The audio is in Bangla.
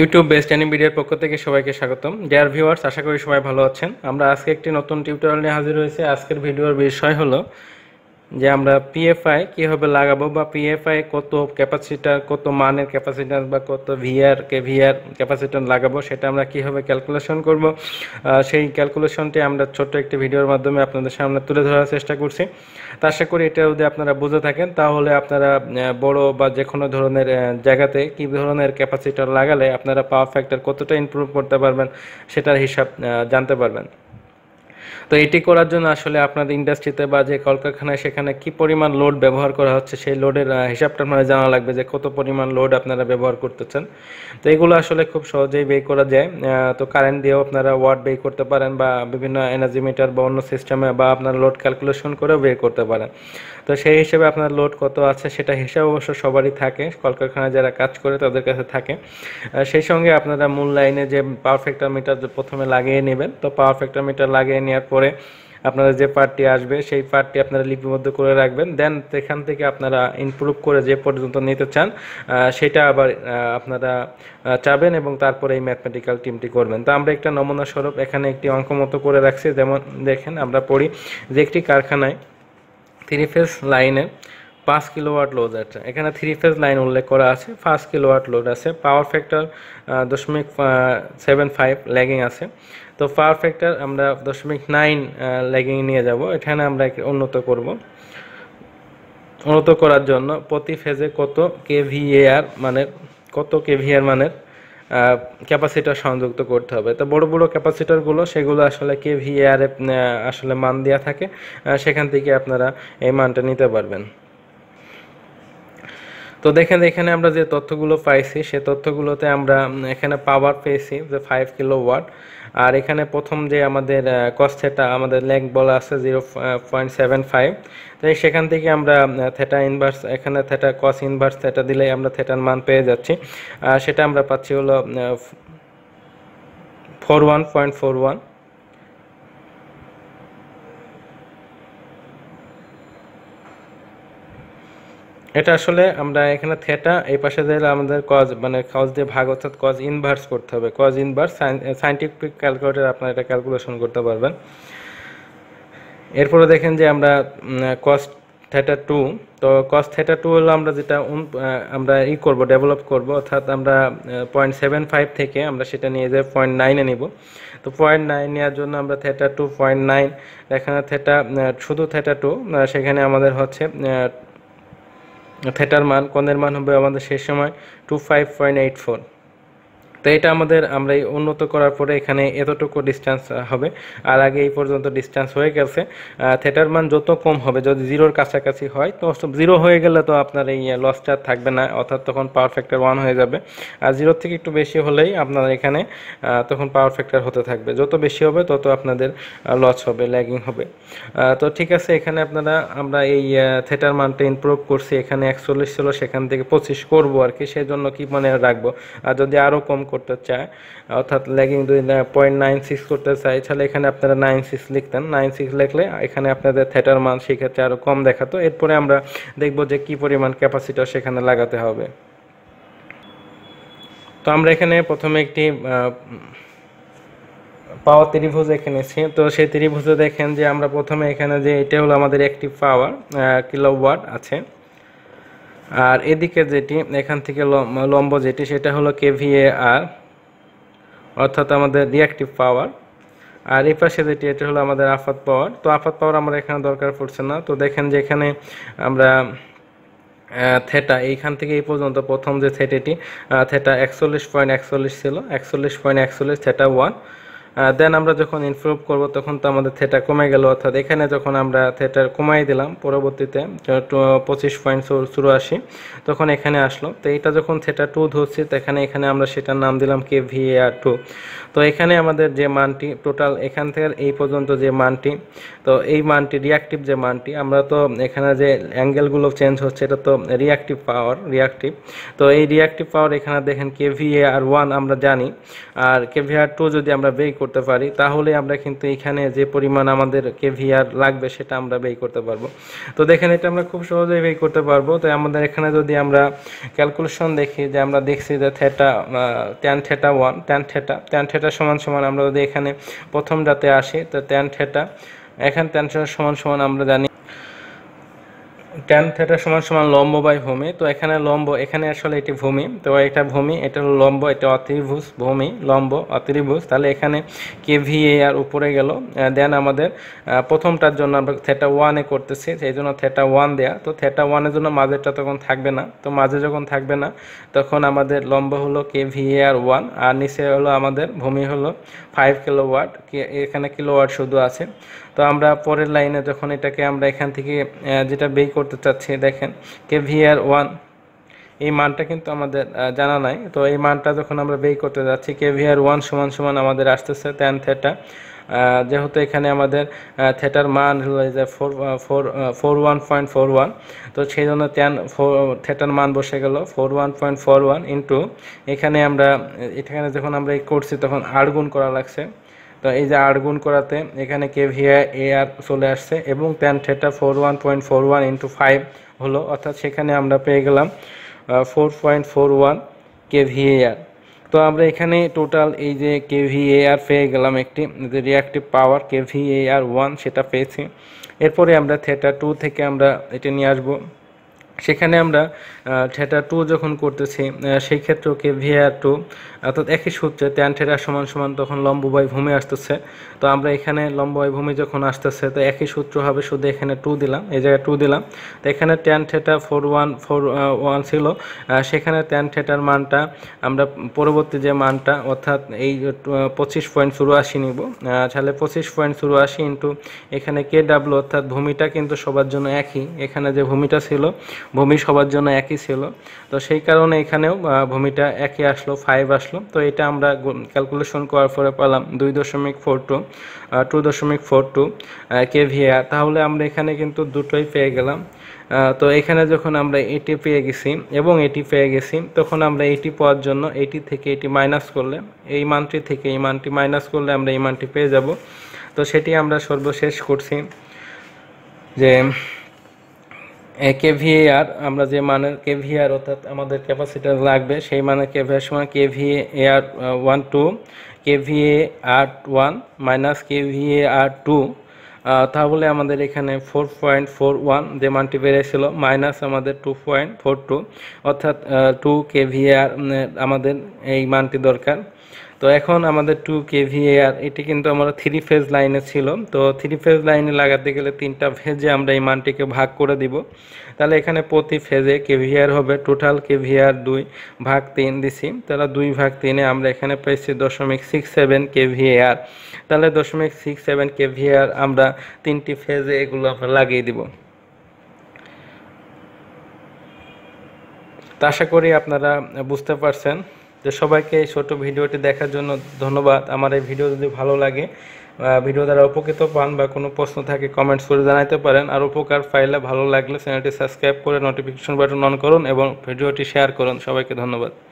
ইউটিউব বেস্ট অ্যানি ভিডিওর পক্ষ থেকে সবাইকে স্বাগতম ডিয়ার ভিউয়ার্স আশা করি সবাই ভালো আছেন আমরা আজকে একটি নতুন টিউটোরিয়াল নিয়ে হাজির হয়েছি আজকের ভিডিওর বিষয় হলো যে আমরা পিএফআই কীভাবে লাগাবো বা পিএফআই কত ক্যাপাসিটার কত মানের ক্যাপাসিটার বা কত ভিআর কে ভিআর ক্যাপাসিটার লাগাবো সেটা আমরা কীভাবে ক্যালকুলেশন করব সেই ক্যালকুলেশনটি আমরা ছোট্ট একটি ভিডিওর মাধ্যমে আপনাদের সামনে তুলে ধরার চেষ্টা করছি তা আশা করি এটা যদি আপনারা বুঝে থাকেন তাহলে আপনারা বড় বা যে কোনো ধরনের জায়গাতে কী ধরনের ক্যাপাসিটার লাগালে আপনারা পাওয়ার ফ্যাক্টর কতটা ইম্প্রুভ করতে পারবেন সেটার হিসাব জানতে পারবেন তো এটি করার জন্য আসলে আপনাদের ইন্ডাস্ট্রিতে বা যে কলকারখানায় সেখানে কি পরিমাণ লোড ব্যবহার করা হচ্ছে সেই লোডের হিসাবটা আপনারা জানা লাগবে যে কত পরিমাণ লোড আপনারা ব্যবহার করতেছেন তো এগুলো আসলে খুব সহজেই বের করা যায় তো কারেন্ট দিয়েও আপনারা ওয়ার্ড বের করতে পারেন বা বিভিন্ন এনার্জি মিটার বা অন্য সিস্টেমে বা আপনারা লোড ক্যালকুলেশন করেও বের করতে পারেন তো সেই হিসেবে আপনার লোড কত আছে সেটা হিসাব অবশ্য সবারই থাকে কলকারখানায় যারা কাজ করে তাদের কাছে থাকে সেই সঙ্গে আপনারা মূল লাইনে যে পাওয়ার ফ্যাক্টর মিটার প্রথমে লাগিয়ে নেবেন তো পাওয়ার ফ্যাক্টর মিটার লাগিয়ে নেওয়ার পরে আপনারা যে পার্টটি আসবে সেই পার্টটি আপনারা লিপিবদ্ধ করে রাখবেন দেন সেখান থেকে আপনারা ইমপ্রুভ করে যে পর্যন্ত নিতে চান সেটা আবার আপনারা চাবেন এবং তারপরে এই ম্যাথমেটিক্যাল টিমটি করবেন তো আমরা একটা নমুনা স্বরূপ এখানে একটি অঙ্ক মতো করে রাখছি যেমন দেখেন আমরা পড়ি যে একটি কারখানায় থ্রি ফেজ লাইনে পাঁচ কিলোওয়াট লোড আছে এখানে থ্রি ফেজ লাইন উল্লেখ করা আছে পাঁচ কিলোওয়াট লোড আছে পাওয়ার ফ্যাক্টর দশমিক সেভেন ফাইভ ল্যাগিং আছে তো পাওয়ার ফ্যাক্টর আমরা দশমিক নাইন ল্যাগিং নিয়ে যাব এখানে আমরা উন্নত করব উন্নত করার জন্য প্রতি ফেজে কত কেভিএআর মানের কত কেভিআর মানের ক্যাপাসিটার সংযুক্ত করতে হবে তো বড় বড় ক্যাপাসিটারগুলো সেগুলো আসলে কে আসলে মান দেওয়া থাকে সেখান থেকে আপনারা এই মানটা নিতে পারবেন তো দেখেন এখানে আমরা যে তথ্যগুলো পাইছি সে তথ্যগুলোতে আমরা এখানে পাওয়ার পেয়েছি যে ফাইভ কিলো ওয়াট আর এখানে প্রথম যে আমাদের কস থেটা আমাদের লেগ বলা আছে জিরো পয়েন্ট সেভেন ফাইভ তাই সেখান থেকে আমরা থেটা ইনভার্স এখানে থেটা কস ইনভার্স থেটা দিলে আমরা থেটার মান পেয়ে যাচ্ছি সেটা আমরা পাচ্ছি হলো four one point four one এটা আসলে আমরা এখানে থেটা এই পাশে দিলে আমাদের কজ মানে কজ দিয়ে ভাগ অর্থাৎ কজ ইনভার্স করতে হবে কজ ইনভার্স সাইন্টিফিক ক্যালকুলেটার আপনারা এটা ক্যালকুলেশন করতে পারবেন এরপরে দেখেন যে আমরা কজ থেটা টু তো কজ থেটা টু হলো আমরা যেটা আমরা ই করব ডেভেলপ করব অর্থাৎ আমরা পয়েন্ট সেভেন ফাইভ থেকে আমরা সেটা নিয়ে যাই পয়েন্ট নাইনে নিব তো পয়েন্ট নাইন নেওয়ার জন্য আমরা থেটা টু পয়েন্ট নাইন এখানে থেটা শুধু থেটা টু সেখানে আমাদের হচ্ছে থেটার মান কোণের মান হবে আমাদের সেই সময় two five point eight four তো এটা আমাদের আমরা এই উন্নত করার পরে এখানে এতটুকু ডিস্টেন্স হবে আর আগে এই পর্যন্ত ডিস্টেন্স হয়ে গেছে থিয়েটার মান যত কম হবে যদি জিরোর কাছাকাছি হয় তো জিরো হয়ে গেলে তো আপনার এই লসটা থাকবে না অর্থাৎ তখন পাওয়ার ফ্যাক্টর ওয়ান হয়ে যাবে আর জিরোর থেকে একটু বেশি হলেই আপনার এখানে তখন পাওয়ার ফ্যাক্টর হতে থাকবে যত বেশি হবে তত আপনাদের লস হবে ল্যাগিং হবে তো ঠিক আছে এখানে আপনারা আমরা এই থিয়েটার মানটা ইমপ্রুভ করছি এখানে একচল্লিশ ছিল সেখান থেকে পঁচিশ করবো আর কি সেই জন্য কি মানে রাখবো আর যদি আরও কম করতে চায় অর্থাৎ ল্যাগিং দুই পয়েন্ট নাইন সিক্স করতে চায় তাহলে এখানে আপনারা নাইন সিক্স লিখতেন নাইন সিক্স লিখলে এখানে আপনাদের থেটার মান সেক্ষেত্রে আরও কম দেখাতো এরপরে আমরা দেখব যে কি পরিমাণ ক্যাপাসিটার সেখানে লাগাতে হবে তো আমরা এখানে প্রথমে একটি পাওয়ার ত্রিভুজ এখানে এঁকেছি তো সেই ত্রিভুজে দেখেন যে আমরা প্রথমে এখানে যে এটা হলো আমাদের একটি পাওয়ার কিলোওয়াট আছে আর এদিকে যেটি এখান থেকে লম্ব যেটি সেটা হলো কেভিএ আর অর্থাৎ আমাদের রিয়াক্টিভ পাওয়ার আর এই পাশে যেটি এটা হলো আমাদের আফাত পাওয়ার তো আফাত পাওয়ার আমরা এখানে দরকার পড়ছে না তো দেখেন যে এখানে আমরা থেটা এইখান থেকে এই পর্যন্ত প্রথম যে থেটেটি থেটা একচল্লিশ পয়েন্ট একচল্লিশ ছিল একচল্লিশ পয়েন্ট একচল্লিশ থেটা ওয়ান দেন আমরা যখন ইনফ্রুভ করব তখন তো আমাদের থেটা কমে গেল অর্থাৎ এখানে যখন আমরা থেটার কমাই দিলাম পরবর্তীতে পঁচিশ পয়েন্ট চুরাশি তখন এখানে আসলো তো এটা যখন থেটা টু ধরছি তো এখানে এখানে আমরা সেটার নাম দিলাম কে ভি আর টু তো এখানে আমাদের যে মানটি টোটাল এখান থেকে এই পর্যন্ত যে মানটি তো এই মানটি রিয়াকটিভ যে মানটি আমরা তো এখানে যে অ্যাঙ্গেলগুলো চেঞ্জ হচ্ছে এটা তো রিয়াক্টিভ পাওয়ার রিয়াকটিভ তো এই রিয়াকটিভ পাওয়ার এখানে দেখেন কেভিএ আর ওয়ান আমরা জানি আর কেভিআর টু যদি আমরা ব্যয় করতে পারি তাহলে আমরা কিন্তু এখানে যে পরিমাণ আমাদের কেভিআর লাগবে সেটা আমরা ব্যয় করতে পারবো তো দেখেন এটা আমরা খুব সহজেই ব্যয় করতে পারবো তো আমাদের এখানে যদি আমরা ক্যালকুলেশন দেখি যে আমরা দেখছি যে theta tan theta one tan theta tan theta theta সমান সমান আমরা যদি এখানে যাতে আসে তো ট্যান থিটা এখানে ট্যান সমান সমান আমরা জানি ট্যান থেটা সমান সমান লম্ব বাই ভূমি তো এখানে লম্ব এখানে আসলে এটি ভূমি তো এটা ভূমি এটা হলো লম্ব এটা অতিভুজ ভূমি লম্ব অতিভুজ তাহলে এখানে কে ভি এ আর উপরে গেল দেন আমাদের প্রথমটার জন্য আমরা থেটা ওয়ানে করতেছি সেই জন্য থেটা ওয়ান দেয়া তো থেটা ওয়ানের জন্য মাঝেরটা তখন থাকবে না তো মাঝে যখন থাকবে না তখন আমাদের লম্ব হলো K V A R one আর নিচে হলো আমাদের ভূমি হলো ফাইভ কিলো ওয়াট এখানে কিলোওয়াট শুধু আছে তো আমরা পরের লাইনে যখন এটাকে আমরা এখান থেকে যেটা বেই করতে চাচ্ছি দেখেন কে ভিআর ওয়ান এই মানটা কিন্তু আমাদের জানা নাই তো এই মানটা যখন আমরা বেই করতে যাচ্ছি কে ভিআর ওয়ান সমান সমান আমাদের আসতেছে ট্যান থেটা যেহেতু এখানে আমাদের থেটার মান হল যে four four four one point four one তো সেই জন্য ট্যান থেটার মান বসে গেল four one point four one into এখানে আমরা এখানে যখন আমরা এই করছি তখন আড়গুণ করা লাগছে তো এই যে আট গুণ করাতে এখানে কে ভিআই এ আর চলে আসছে এবং tan theta four one point four one into five হলো অর্থাৎ সেখানে আমরা পেয়ে গেলাম four point four one k VAR তো আমরা এখানে টোটাল এই যে কে ভিএআর পেয়ে গেলাম একটি যে reactive power k VAR one সেটা পেয়েছি এরপরে আমরা থেটা টু থেকে আমরা এটা নিয়ে আসবো সেখানে আমরা থেটা টু যখন করতেছি সেই ক্ষেত্রকে ভিআর টু অর্থাৎ একই সূত্রে ট্যান থেটা সমান সমান তখন লম্ব ভূমি আসতেছে তো আমরা এখানে লম্ব ভূমি যখন আসতেছে তো একই সূত্র হবে শুধু এখানে টু দিলাম এই জায়গায় টু দিলাম তো এখানে tan theta four one four one ছিল সেখানে ট্যান থেটার মানটা আমরা পরবর্তী যে মানটা অর্থাৎ এই পঁচিশ পয়েন্ট শুরু আশি নিব তাহলে পঁচিশ পয়েন্ট শুরু আসি ইন্টু এখানে কে ডাব্লু অর্থাৎ ভূমিটা কিন্তু সবার জন্য একই এখানে যে ভূমিটা ছিল ভূমি সবার জন্য একই ছিল তো সেই কারণে এখানেও ভূমিটা একই আসলো ফাইভ আসলো তো এটা আমরা ক্যালকুলেশন করার পরে পেলাম দুই দশমিক ফোর টু টু দশমিক ফোর টু কেভিআর তাহলে আমরা এখানে কিন্তু দুটোই পেয়ে গেলাম তো এখানে যখন আমরা এটি পেয়ে গেছি এবং এটি পেয়ে গেছি তখন আমরা এটি পাওয়ার জন্য এটি থেকে এটি মাইনাস করলে এই মানটি থেকে এই মানটি মাইনাস করলে আমরা এই মানটি পেয়ে যাব তো সেটি আমরা সর্বশেষ করছি যে কেভিএআর আমরা যে মানের কেভিআর অর্থাৎ আমাদের ক্যাপাসিটার লাগবে সেই মানের কেভিআর সমান kVAR one two kVAR one minus kVAR two তাহলে আমাদের এখানে ফোর পয়েন্ট ফোর ওয়ান যে মানটি বেড়েছিল মাইনাস আমাদের টু পয়েন্ট ফোর টু অর্থাৎ টু কেভিআর আমাদের এই মানটি দরকার তো এখন আমাদের টু কেভিএআর এটি কিন্তু আমরা থ্রি ফেজ লাইনে ছিল তো থ্রি ফেজ লাইনে লাগাতে গেলে তিনটা ফেজে আমরা এই মানটিকে ভাগ করে দিব তাহলে এখানে প্রতি ফেজে কেভিআর হবে টোটাল কেভিআর দুই ভাগ তিন দিছি তাহলে দুই ভাগ তিনে আমরা এখানে পেয়েছি দশমিক সিক্স সেভেন কেভিআর তাহলে দশমিক সিক্স সেভেন কেভিআর আমরা তিনটি ফেজে এগুলো আমরা লাগিয়ে দিব তা আশা করি আপনারা বুঝতে পারছেন তো সবাইকে এই ছোটো ভিডিওটি দেখার জন্য ধন্যবাদ আমার এই ভিডিও যদি ভালো লাগে ভিডিও দ্বারা উপকৃত পান বা কোনো প্রশ্ন থাকে কমেন্টস করে জানাইতে পারেন আর উপকার ফাইলে ভালো লাগলে চ্যানেলটি সাবস্ক্রাইব করে নোটিফিকেশন বাটন অন করুন এবং ভিডিওটি শেয়ার করুন সবাইকে ধন্যবাদ